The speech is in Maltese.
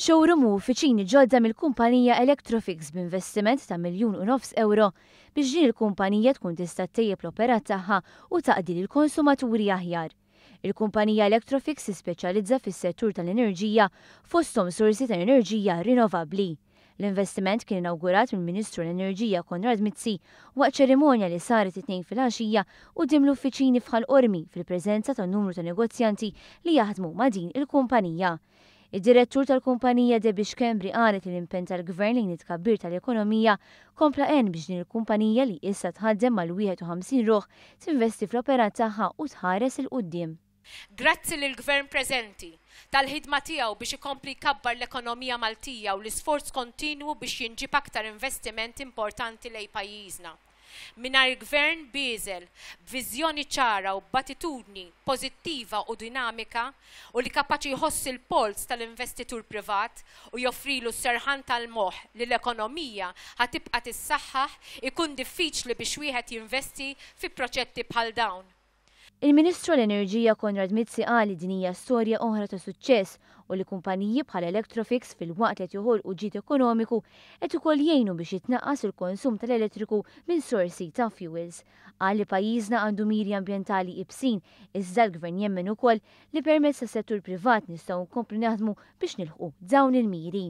showroom u fiċini ġodda mill-kumpanija Electrofix b'investiment ta' miljun u nofs euro biex din il-kumpanija tkun tista' tejjeb l-opera tagħha u taqdi il konsumaturi aħjar. Il-kumpanija Electrofix ispeċjalizza fis-settur tal-enerġija fosthom sorsi ta' enerġija rinnovabbli. L-investiment kien inawgurat mill ministru l-Enerġija Konrad Mizzi waqt ċerimonja li saret it-tnejn fil-għaxija u dim l-uffiċini fħal ormi fil-preżenza ta' numru ta' negozjanti li jaħdmu ma' din il-kumpanija. Id-direttur tal-kumpanija Debish Kembri għalet l-impen tal-gvern li nitkabbir tal-ekonomija kompla en biex din il-kumpanija li issa tħaddem mal-51 ruħ tinvesti fl-opera tagħha u tħares il-qoddim. Grazzi l gvern preżenti tal-ħidma tiegħu biex ikompli kabbar l-ekonomija Maltija u l-isforz kontinwu biex jinġib aktar investiment importanti lej pajjiżna minar gvern bizel, b'viżjoni ċara u b'attitudni pożittiva u dinamika u li kapaċi jħoss il-pols tal-investitur privat u joffrilu serħan tal-moħ li l-ekonomija ħatibqa tissaħħaħ ikun diffiċli biex wieħed jinvesti fi proċetti bħal dawn Il-Ministru l-Enerġija Konrad Mitzi għali dinija storja oħra ta' suċċess u li kumpaniji bħal Electrofix fil-waqt li joħol u ġid ekonomiku qed ukoll jgħinu biex jitnaqqas il-konsum tal-elettriku minn sorsi ta' fuels. Għalli pajjiżna għandu miri ambjentali ibsin iżda l-gvern jemmen ukoll li permezz tas settur privat nistgħu nkomplu naħdmu biex nilħu dawn il-miri.